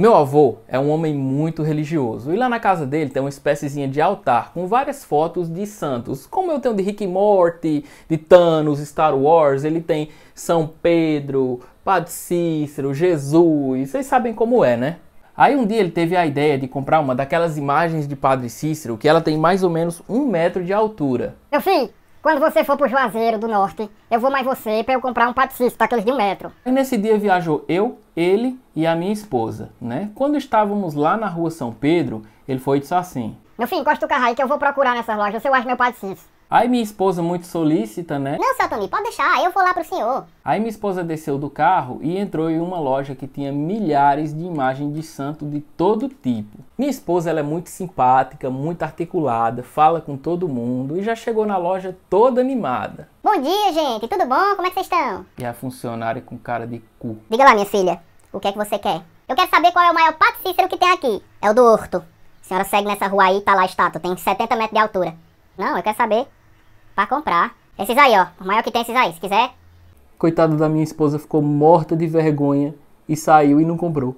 Meu avô é um homem muito religioso e lá na casa dele tem uma espéciezinha de altar com várias fotos de santos, como eu tenho de Rick e Morty, de Thanos, Star Wars, ele tem São Pedro, Padre Cícero, Jesus, vocês sabem como é, né? Aí um dia ele teve a ideia de comprar uma daquelas imagens de Padre Cícero que ela tem mais ou menos um metro de altura. Meu filho, quando você for pro Juazeiro do Norte, eu vou mais você para eu comprar um Padre Cícero daqueles tá de um metro. E nesse dia viajou eu, ele e a minha esposa, né? Quando estávamos lá na rua São Pedro, ele foi disso assim: Meu filho, encosta o carro aí que eu vou procurar nessas lojas, eu acho meu pai de Aí minha esposa, muito solícita, né? Não, seu Tony, pode deixar, eu vou lá pro senhor. Aí minha esposa desceu do carro e entrou em uma loja que tinha milhares de imagens de santo de todo tipo. Minha esposa ela é muito simpática, muito articulada, fala com todo mundo e já chegou na loja toda animada. Bom dia, gente, tudo bom? Como é que vocês estão? E a funcionária com cara de cu. Diga lá, minha filha. O que é que você quer? Eu quero saber qual é o maior pato que tem aqui. É o do Horto. A senhora segue nessa rua aí, tá lá a estátua. Tem 70 metros de altura. Não, eu quero saber. Pra comprar. Esses aí, ó. O maior que tem esses aí, se quiser. Coitada da minha esposa ficou morta de vergonha e saiu e não comprou.